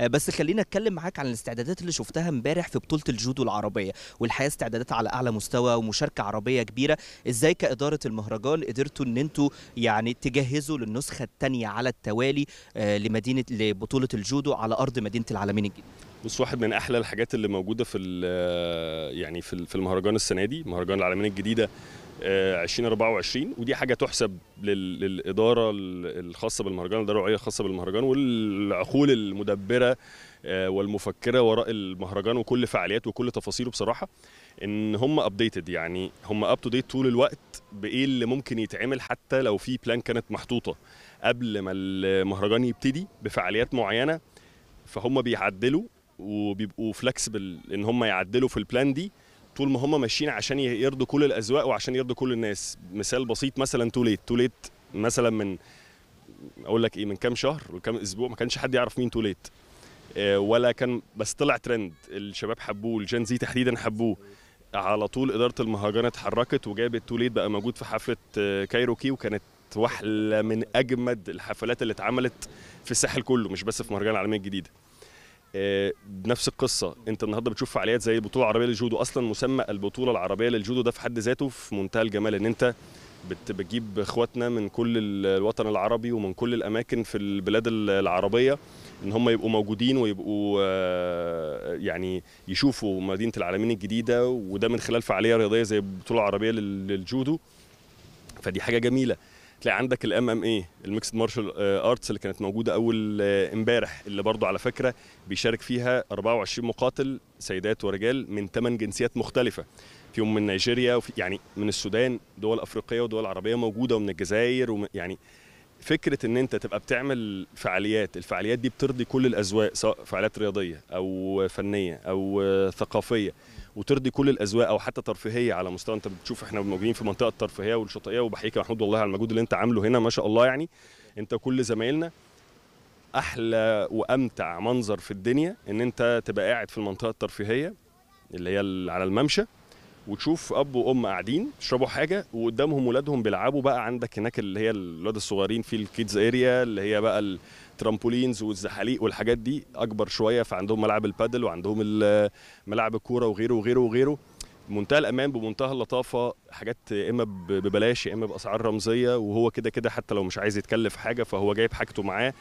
آه، بس خلينا اتكلم معاك عن الاستعدادات اللي شفتها امبارح في بطوله الجودو العربيه والحقيقه استعدادات على اعلى مستوى ومشاركه عربيه كبيره ازاي كاداره المهرجان قدرتوا ان انتوا يعني تجهزوا للنسخه الثانيه على التوالي آه، لمدينه لبطوله الجودو على ارض مدينه العالمين الجديد بص واحد من احلى الحاجات اللي موجوده في آه، يعني في المهرجان السنه دي مهرجان العالمين الجديده 2024 آه، ودي حاجه تحسب للاداره الخاصه بالمهرجان الاداره الرعيه الخاصه بالمهرجان والعقول المدبره آه، والمفكره وراء المهرجان وكل فعالياته وكل تفاصيله بصراحه ان هم ابديتد يعني هم اب تو ديت طول الوقت بايه اللي ممكن يتعمل حتى لو في بلان كانت محطوطه قبل ما المهرجان يبتدي بفعاليات معينه فهم بيعدلوا وبيبقوا فلكسبل ان هم يعدلوا في البلان دي طول ما هم ماشيين عشان يرضوا كل الاذواق وعشان يرضوا كل الناس مثال بسيط مثلا توليت توليت مثلا من اقول لك ايه من كام شهر وكام اسبوع ما كانش حد يعرف مين توليت آه، ولا كان بس طلع ترند الشباب حبوه الجين زي تحديدا حبوه على طول اداره المهرجان اتحركت وجابت توليت بقى موجود في حفله آه، كايروكي وكانت واحده من اجمد الحفلات اللي اتعملت في الساحل كله مش بس في مهرجان العالميه الجديده بنفس آه، القصه انت النهارده بتشوف فعاليات زي البطوله العربيه للجودو اصلا مسمى البطوله العربيه للجودو ده في حد ذاته في منتهى الجمال ان انت بتجيب اخواتنا من كل الوطن العربي ومن كل الاماكن في البلاد العربيه ان هم يبقوا موجودين ويبقوا آه، يعني يشوفوا مدينه العالمين الجديده وده من خلال فعاليه رياضيه زي البطوله العربيه للجودو فدي حاجه جميله تلاقي عندك الام ام اي الميكسد مارشال ارتس اللي كانت موجوده اول آه، امبارح اللي برضو على فكره بيشارك فيها 24 مقاتل سيدات ورجال من 8 جنسيات مختلفه فيهم من نيجيريا وفي يعني من السودان دول افريقيه ودول عربيه موجوده ومن الجزائر ومن يعني فكره ان انت تبقى بتعمل فعاليات الفعاليات دي بترضي كل الاذواق سواء فعاليات رياضيه او فنيه او ثقافيه وترضي كل الاذواق او حتى ترفيهيه على مستوى انت بتشوف احنا موجودين في منطقه الترفيهيه والشاطئيه وبحييك يا محمود والله على المجهود اللي انت عامله هنا ما شاء الله يعني انت كل زمايلنا احلى وامتع منظر في الدنيا ان انت تبقى قاعد في المنطقه الترفيهيه اللي هي على الممشى وتشوف اب وام قاعدين بيشربوا حاجه وقدامهم ولادهم بيلعبوا بقى عندك هناك اللي هي الولاد الصغيرين في الكيدز اريا اللي هي بقى الترامبولينز والزحاليق والحاجات دي اكبر شويه فعندهم ملعب البادل وعندهم ملاعب الكوره وغيره وغيره وغيره منتهى الامان بمنتهى اللطافه حاجات يا اما ببلاش يا اما باسعار رمزيه وهو كده كده حتى لو مش عايز يتكلف حاجه فهو جايب حاجته معاه